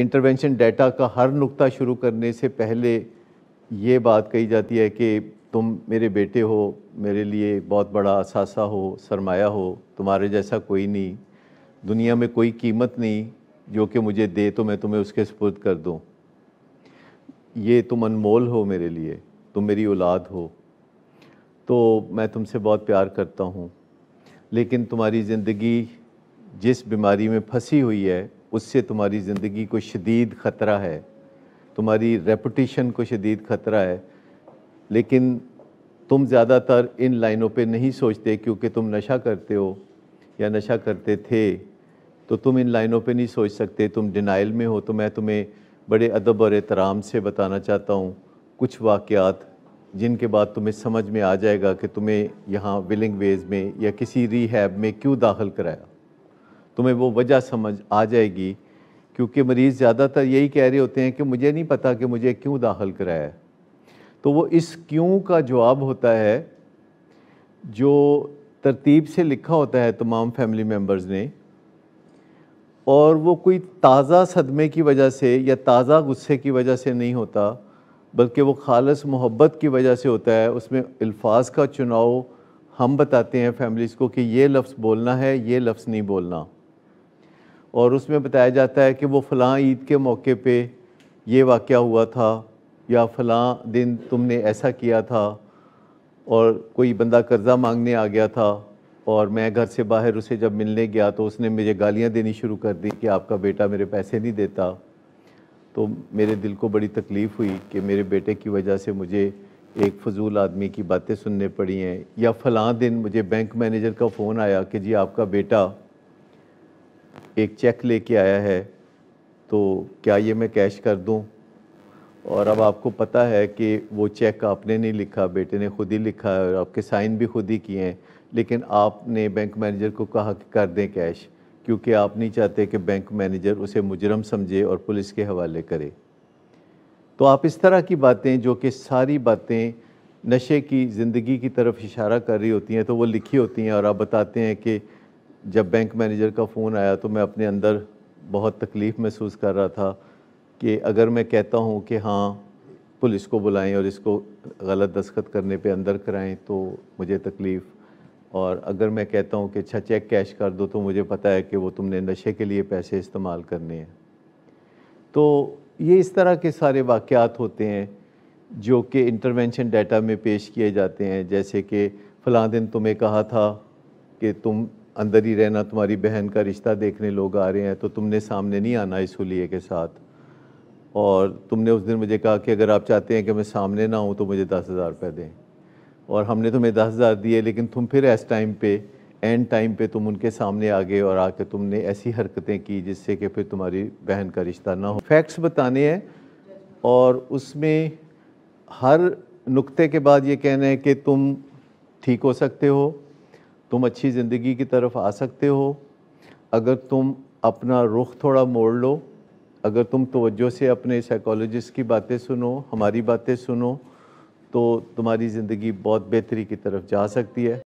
intervention data का हर नुक्ता शुरू करने से पहले ये बात कही जाती है कि तुम मेरे बेटे हो मेरे लिए बहुत बड़ा असासा हो सरमाया हो तुम्हारे जैसा कोई नहीं दुनिया में कोई कीमत नहीं जो कि मुझे दे तो मैं तुम्हें उसके सपुर्द कर दूँ ये तुम अनमोल हो मेरे लिए तुम मेरी औलाद हो तो मैं तुमसे बहुत प्यार करता हूँ लेकिन तुम्हारी ज़िंदगी जिस बीमारी में फंसी हुई है उससे तुम्हारी ज़िंदगी को शदीद ख़तरा है तुम्हारी रेपटेशन को शदीद ख़तरा है लेकिन तुम ज़्यादातर इन लाइनों पे नहीं सोचते क्योंकि तुम नशा करते हो या नशा करते थे तो तुम इन लाइनों पे नहीं सोच सकते तुम डिनाइल में हो तो मैं तुम्हें बड़े अदब और एहतराम से बताना चाहता हूँ कुछ वाक़ात जिनके बाद तुम्हें समझ में आ जाएगा कि तुम्हें यहाँ विलिंग वेज में या किसी रीहैब में क्यों दाखिल कराया तुम्हें वो वजह समझ आ जाएगी क्योंकि मरीज़ ज़्यादातर यही कह रहे होते हैं कि मुझे नहीं पता कि मुझे क्यों दाखिल कराया तो वो इस क्यों का जवाब होता है जो तरतीब से लिखा होता है तमाम फैमिली मेम्बर्स ने और वो कोई ताज़ा सदमे की वजह से या ताज़ा गुस्से की वजह से नहीं होता बल्कि वो खालस मोहब्बत की वजह से होता है उसमें अल्फाज का चुनाव हम बताते हैं फैमिलीज़ को कि ये लफ्ज़ बोलना है ये लफ्ज़ नहीं बोलना और उसमें बताया जाता है कि वो फ़लाँ ईद के मौके पे ये वाक़ हुआ था या फ़लाँ दिन तुमने ऐसा किया था और कोई बंदा कर्ज़ा मांगने आ गया था और मैं घर से बाहर उसे जब मिलने गया तो उसने मुझे गालियाँ देनी शुरू कर दी कि आपका बेटा मेरे पैसे नहीं देता तो मेरे दिल को बड़ी तकलीफ़ हुई कि मेरे बेटे की वजह से मुझे एक फजूल आदमी की बातें सुनने पड़ी हैं या फ़लाँ दिन मुझे बैंक मैनेजर का फ़ोन आया कि जी आपका बेटा एक चेक लेके आया है तो क्या ये मैं कैश कर दूं और अब आपको पता है कि वो चेक आपने नहीं लिखा बेटे ने खुद ही लिखा है और आपके साइन भी खुद ही किए हैं लेकिन आपने बैंक मैनेजर को कहा कि कर दें कैश क्योंकि आप नहीं चाहते कि बैंक मैनेजर उसे मुजरम समझे और पुलिस के हवाले करे तो आप इस तरह की बातें जो कि सारी बातें नशे की ज़िंदगी की तरफ इशारा कर रही होती हैं तो वो लिखी होती हैं और आप बताते हैं कि जब बैंक मैनेजर का फ़ोन आया तो मैं अपने अंदर बहुत तकलीफ़ महसूस कर रहा था कि अगर मैं कहता हूँ कि हाँ पुलिस को बुलाएं और इसको गलत दस्खत करने पे अंदर कराएं तो मुझे तकलीफ़ और अगर मैं कहता हूँ कि अच्छा चेक कैश कर दो तो मुझे पता है कि वो तुमने नशे के लिए पैसे इस्तेमाल करने हैं तो ये इस तरह के सारे वाक़ात होते हैं जो कि इंटरवेंशन डाटा में पेश किए जाते हैं जैसे कि फ़लाँ दिन तुम्हें कहा था कि तुम अंदर ही रहना तुम्हारी बहन का रिश्ता देखने लोग आ रहे हैं तो तुमने सामने नहीं आना इस हुलिये के साथ और तुमने उस दिन मुझे कहा कि अगर आप चाहते हैं कि मैं सामने ना हूँ तो मुझे दस हज़ार रुपये दें और हमने तुम्हें दस हज़ार दिए लेकिन तुम फिर ऐस टाइम पे एंड टाइम पे तुम उनके सामने आ गए और आके तुमने ऐसी हरकतें की जिससे कि फिर तुम्हारी बहन का रिश्ता ना हो फैक्ट्स बताने हैं और उसमें हर नुक्ते के बाद ये कहना है कि तुम ठीक हो सकते हो तुम अच्छी ज़िंदगी की तरफ आ सकते हो अगर तुम अपना रुख थोड़ा मोड़ लो अगर तुम तोज्जो से अपने साइकोलॉजिस्ट की बातें सुनो हमारी बातें सुनो तो तुम्हारी ज़िंदगी बहुत बेहतरी की तरफ जा सकती है